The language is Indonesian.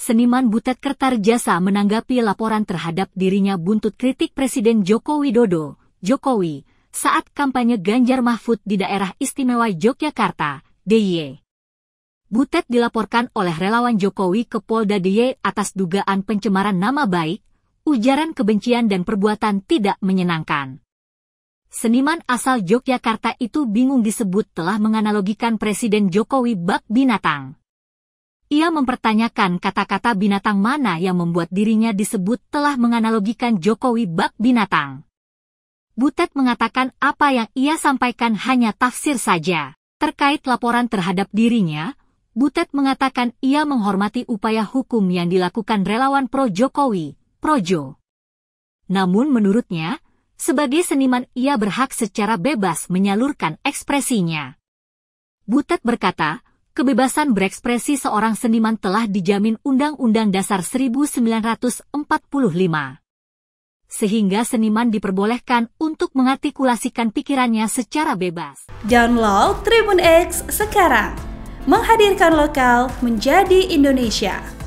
seniman Butet Kertar Jasa menanggapi laporan terhadap dirinya buntut kritik Presiden Joko Widodo, Jokowi, saat kampanye Ganjar Mahfud di daerah istimewa Yogyakarta, DIY. Butet dilaporkan oleh relawan Jokowi ke Polda DIY atas dugaan pencemaran nama baik, ujaran kebencian dan perbuatan tidak menyenangkan. Seniman asal Yogyakarta itu bingung disebut telah menganalogikan Presiden Jokowi bak binatang. Ia mempertanyakan kata-kata binatang mana yang membuat dirinya disebut telah menganalogikan Jokowi bak binatang. Butet mengatakan apa yang ia sampaikan hanya tafsir saja. Terkait laporan terhadap dirinya, Butet mengatakan ia menghormati upaya hukum yang dilakukan relawan pro Jokowi, Projo. Namun menurutnya, sebagai seniman ia berhak secara bebas menyalurkan ekspresinya. Butet berkata, kebebasan berekspresi seorang seniman telah dijamin Undang-Undang Dasar 1945. Sehingga seniman diperbolehkan untuk mengartikulasikan pikirannya secara bebas. Download Tribun X sekarang. Menghadirkan lokal menjadi Indonesia.